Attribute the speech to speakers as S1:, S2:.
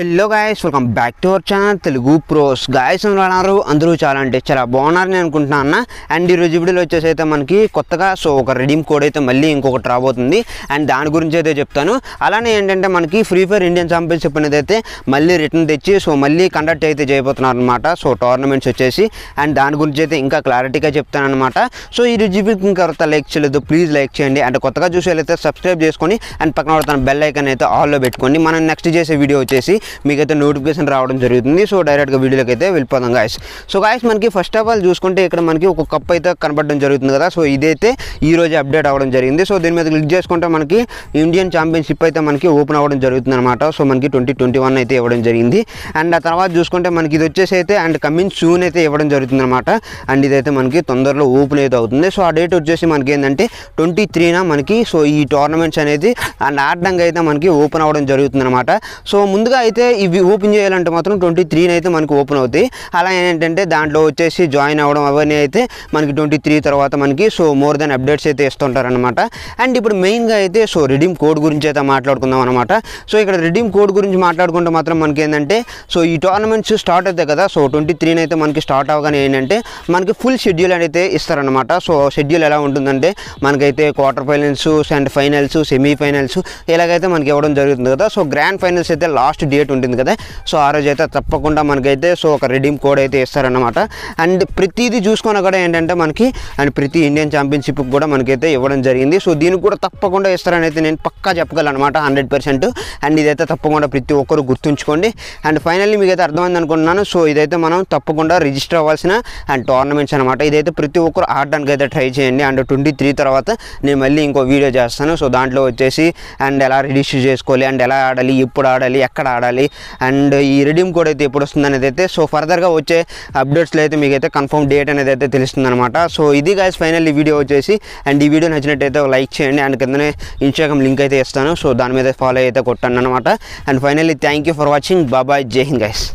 S1: hello guys welcome back to our channel Telugu pros guys ఉన్నారు అందరూ చాలా అంటే చాలా బాగున్నారని అనుకుంటున్నా అన్న అండ్ ఈరోజు వీడియోలో వచ్చేసి అయితే మనకి కొత్తగా సో ఒక రెడీమ్ కోడ్ అయితే మళ్ళీ ఇంకొకటి రాబోతుంది అండ్ దాని గురించి అయితే చెప్తాను అలానే ఏంటంటే మనకి ఫ్రీ ఫైర్ ఇండియన్ ఛాంపియన్షిప్ అనేది అయితే మళ్ళీ రిటర్న్ తెచ్చి సో మళ్ళీ కండక్ట్ అయితే చేయబోతున్నారు అనమాట సో టోర్నమెంట్స్ వచ్చేసి అండ్ దాని గురించి అయితే ఇంకా క్లారిటీగా చెప్తానమాట సో ఈ రివ్యూకి ఇంకా లైక్ చేయలేదు ప్లీజ్ లైక్ చేయండి అండ్ కొత్తగా అయితే సబ్స్క్రైబ్ చేసుకొని అండ్ పక్కన తన బెల్ ఐకన్ అయితే ఆల్లో పెట్టుకోండి మనం నెక్స్ట్ చేసే వీడియో వచ్చేసి మీకైతే నోటిఫికేషన్ రావడం జరుగుతుంది సో డైరెక్ట్గా వీడియోకి అయితే వెళ్ళిపోదాం గాయస్ సో గాయస్ మనకి ఫస్ట్ ఆఫ్ ఆల్ చూసుకుంటే ఇక్కడ మనకి ఒక కప్ అయితే కనబడడం జరుగుతుంది కదా సో ఇదైతే ఈ రోజు అప్డేట్ అవ్వడం జరిగింది సో దీని మీద క్లిక్ చేసుకుంటే మనకి ఇండియన్ ఛాంపియన్షిప్ అయితే మనకి ఓపెన్ అవ్వడం జరుగుతుంది అనమాట సో మనకి ట్వంటీ ట్వంటీ వన్ అయితే ఇవ్వడం జరిగింది అండ్ ఆ తర్వాత చూసుకుంటే మనకి ఇది వచ్చేసి అయితే అండ్ కమింగ్ సూన్ అయితే ఇవ్వడం జరుగుతుంది అనమాట అండ్ ఇదైతే మనకి తొందరలో ఓపెన్ అయితే అవుతుంది సో ఆ డేట్ వచ్చేసి మనకి ఏంటంటే ట్వంటీ త్రీన మనకి సో ఈ టోర్నమెంట్స్ అనేది అండ్ ఆడడానికి అయితే మనకి ఓపెన్ అవ్వడం జరుగుతుంది అనమాట సో ముందుగా అయితే అయితే ఇవి ఓపెన్ చేయాలంటే మాత్రం ట్వంటీ త్రీని అయితే మనకు ఓపెన్ అవుతాయి అలా ఏంటంటే దాంట్లో వచ్చేసి జాయిన్ అవ్వడం అవన్నీ అయితే మనకి ట్వంటీ త్రీ తర్వాత మనకి సో మోర్ దెన్ అప్డేట్స్ అయితే ఇస్తుంటారనమాట అండ్ ఇప్పుడు మెయిన్గా అయితే సో రిడీమ్ కోడ్ గురించి అయితే మాట్లాడుకుందాం అనమాట సో ఇక్కడ రిడీమ్ కోడ్ గురించి మాట్లాడుకుంటే మాత్రం మనకి ఏంటంటే సో ఈ టోర్నమెంట్స్ స్టార్ట్ అవుతాయి కదా సో ట్వంటీ త్రీని అయితే మనకి స్టార్ట్ అవగానే ఏంటంటే మనకి ఫుల్ షెడ్యూల్ అయితే ఇస్తారనమాట సో షెడ్యూల్ ఎలా ఉంటుందంటే మనకైతే quarter finals and finals semifinals ఇలాగైతే మనకి ఇవ్వడం జరుగుతుంది కదా సో గ్రాండ్ ఫైనల్స్ అయితే లాస్ట్ డేట్ వెబ్సైట్ ఉంటుంది కదా సో ఆ రోజు అయితే తప్పకుండా మనకైతే సో ఒక రెడీమ్ కోడ్ అయితే ఇస్తారనమాట అండ్ ప్రతిదీ చూసుకున్నా కూడా ఏంటంటే మనకి అండ్ ప్రతి ఇండియన్ ఛాంపియన్షిప్ కూడా మనకైతే ఇవ్వడం జరిగింది సో దీనికి కూడా తప్పకుండా ఇస్తారని అయితే నేను పక్కా అనమాట హండ్రెడ్ పర్సెంట్ అండ్ ఇదైతే తప్పకుండా ప్రతి ఒక్కరు గుర్తుంచుకోండి అండ్ ఫైనల్లీ అయితే అర్థమైంది అనుకుంటున్నాను సో ఇదైతే మనం తప్పకుండా రిజిస్టర్ అవ్వాల్సిన అండ్ టోర్నమెంట్స్ అనమాట ఇదైతే ప్రతి ఒక్కరు ఆడడానికి అయితే ట్రై చేయండి అండ్ ట్వంటీ త్రీ తర్వాత నేను మళ్ళీ ఇంకో వీడియో చేస్తాను సో దాంట్లో వచ్చేసి అండ్ ఎలా రిజిస్టర్ చేసుకోవాలి అండ్ ఎలా ఆడాలి ఎప్పుడు ఆడాలి ఎక్కడ ఆడాలి చేయాలి అండ్ ఈ రిడీమ్ కోడ్ అయితే ఎప్పుడు వస్తుంది అనేది అయితే సో ఫర్దర్గా వచ్చే అప్డేట్స్లో అయితే మీకైతే కన్ఫర్మ్ డేట్ అనేది అయితే తెలుస్తుంది అనమాట సో ఇది గాయస్ ఫైనల్ ఈ వీడియో వచ్చేసి అండ్ ఈ వీడియో నచ్చినట్టయితే లైక్ చేయండి అండ్ కిందనే ఇన్స్టాగ్రామ్ లింక్ అయితే ఇస్తాను సో దాని మీద ఫాలో అయితే కొట్టండి అనమాట and finally thank you for watching బాబాయ్ జై హింద్ గైస్